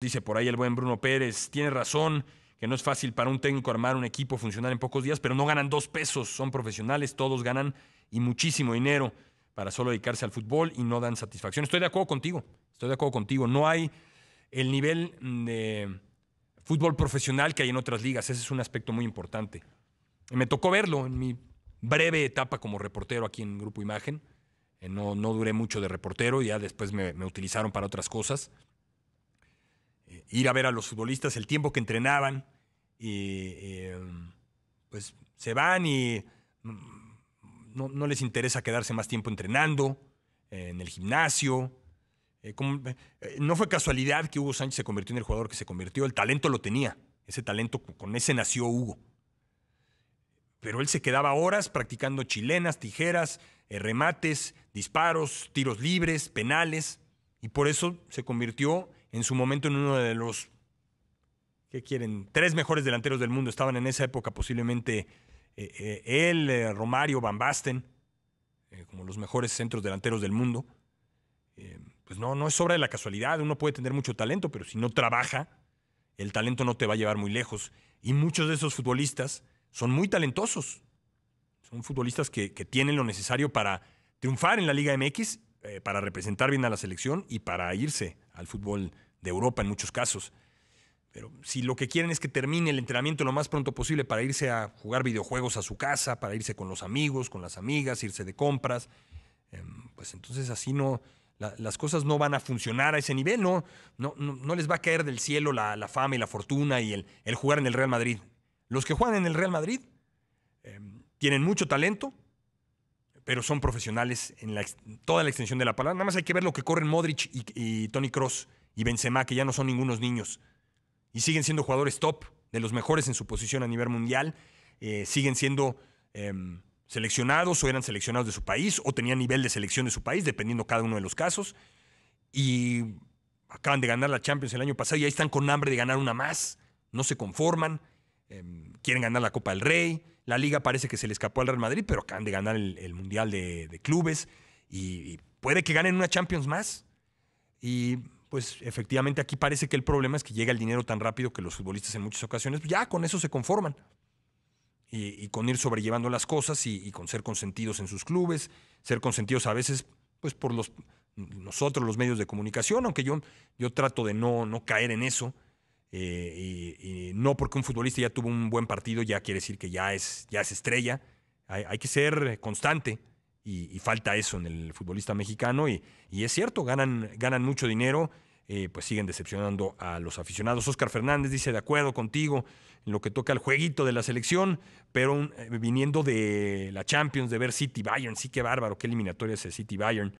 Dice por ahí el buen Bruno Pérez, tiene razón que no es fácil para un técnico armar un equipo funcionar en pocos días, pero no ganan dos pesos, son profesionales, todos ganan y muchísimo dinero para solo dedicarse al fútbol y no dan satisfacción. Estoy de acuerdo contigo, estoy de acuerdo contigo. No hay el nivel de fútbol profesional que hay en otras ligas, ese es un aspecto muy importante. me tocó verlo en mi breve etapa como reportero aquí en Grupo Imagen. Eh, no, no duré mucho de reportero, ya después me utilizaron para otras cosas ir a ver a los futbolistas, el tiempo que entrenaban, y, eh, pues se van y mm, no, les interesa quedarse más tiempo entrenando, eh, en el gimnasio. Eh, no fue casualidad que Hugo Sánchez se convirtió en el jugador que se convirtió, el talento lo tenía, ese talento, con ese nació Hugo. Pero él se quedaba horas practicando chilenas, tijeras, remates, disparos, tiros libres, penales, y por eso se convirtió en su momento en uno de los, ¿qué quieren? Tres mejores delanteros del mundo. Estaban en esa época posiblemente eh, eh, él, eh, Romario, Van Basten, como los mejores centros delanteros del mundo. pues no, no es obra de la casualidad. Uno puede tener mucho talento, pero si no trabaja, el talento no te va a llevar muy lejos. Y muchos de esos futbolistas son muy talentosos. Son futbolistas que, que tienen lo necesario para triunfar en la Liga MX, para representar bien a la selección y para irse al fútbol de Europa en muchos casos. Pero si lo que quieren es que termine el entrenamiento lo más pronto posible para irse a jugar videojuegos a su casa, para irse con los amigos, con las amigas, irse de compras, em, pues entonces así no, las cosas no van a funcionar a ese nivel, no, no, les va a caer del cielo la, fama y la fortuna y el, jugar en el Real Madrid. Los que juegan en el Real Madrid em, tienen mucho talento, pero son profesionales en toda la extensión de la palabra. Nada más hay que ver lo que corren Modric y, y Tony Cross y Benzema, que ya no son ningunos niños. Y siguen siendo jugadores top, de los mejores en su posición a nivel mundial. Eh, siguen siendo em, seleccionados o eran seleccionados de su país o tenían nivel de selección de su país, dependiendo cada uno de los casos. Y acaban de ganar la Champions el año pasado y ahí están con hambre de ganar una más. No se conforman, em, quieren ganar la Copa del Rey. La liga parece que se le escapó al Real Madrid, pero acaban de ganar el, Mundial de, Clubes y, y, puede que ganen una Champions más. Y pues efectivamente aquí parece que el problema es que llega el dinero tan rápido que los futbolistas en muchas ocasiones pues, ya con eso se conforman. Y, con ir sobrellevando las cosas y, con ser consentidos en sus clubes, ser consentidos a veces pues por los, nosotros los medios de comunicación, aunque yo, yo trato de no, no caer en eso. Eh, y, no porque un futbolista ya tuvo un buen partido ya quiere decir que ya es, ya es estrella. hay que ser constante y, falta eso en el futbolista mexicano. Y, y es cierto, ganan, ganan mucho dinero, eh, pues siguen decepcionando a los aficionados. Oscar Fernández dice, de acuerdo contigo en lo que toca al jueguito de la selección, pero eh, viniendo de la Champions, de ver City Bayern, sí que bárbaro, qué eliminatoria ese City Bayern.